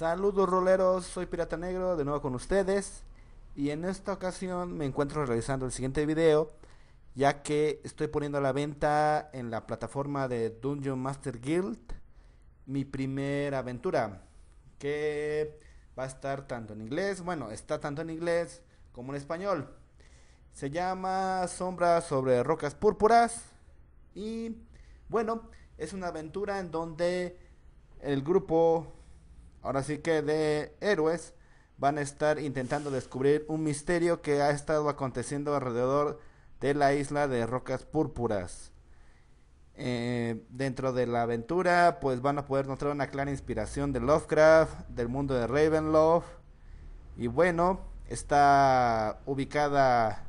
Saludos roleros, soy Pirata Negro de nuevo con ustedes y en esta ocasión me encuentro realizando el siguiente video ya que estoy poniendo a la venta en la plataforma de Dungeon Master Guild mi primera aventura que va a estar tanto en inglés, bueno, está tanto en inglés como en español. Se llama Sombra sobre rocas púrpuras y bueno, es una aventura en donde el grupo ahora sí que de héroes, van a estar intentando descubrir un misterio que ha estado aconteciendo alrededor de la isla de Rocas Púrpuras. Eh, dentro de la aventura, pues van a poder encontrar una clara inspiración de Lovecraft, del mundo de Ravenloft. Y bueno, está ubicada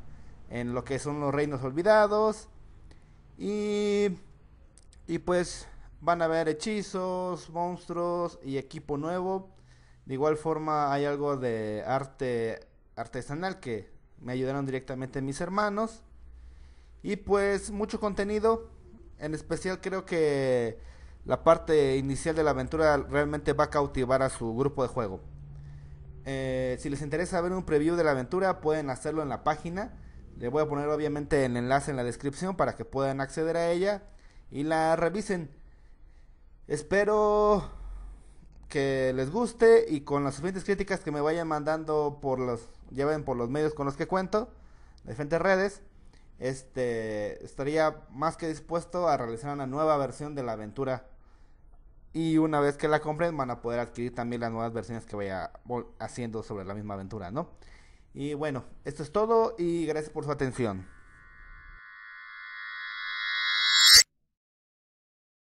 en lo que son los reinos olvidados. Y, y pues Van a ver hechizos, monstruos y equipo nuevo. De igual forma hay algo de arte artesanal que me ayudaron directamente mis hermanos. Y pues mucho contenido. En especial creo que la parte inicial de la aventura realmente va a cautivar a su grupo de juego. Eh, si les interesa ver un preview de la aventura pueden hacerlo en la página. Les voy a poner obviamente el enlace en la descripción para que puedan acceder a ella y la revisen. Espero que les guste y con las suficientes críticas que me vayan mandando por los, lleven por los medios con los que cuento, diferentes redes, este, estaría más que dispuesto a realizar una nueva versión de la aventura. Y una vez que la compren van a poder adquirir también las nuevas versiones que vaya haciendo sobre la misma aventura, ¿no? Y bueno, esto es todo y gracias por su atención.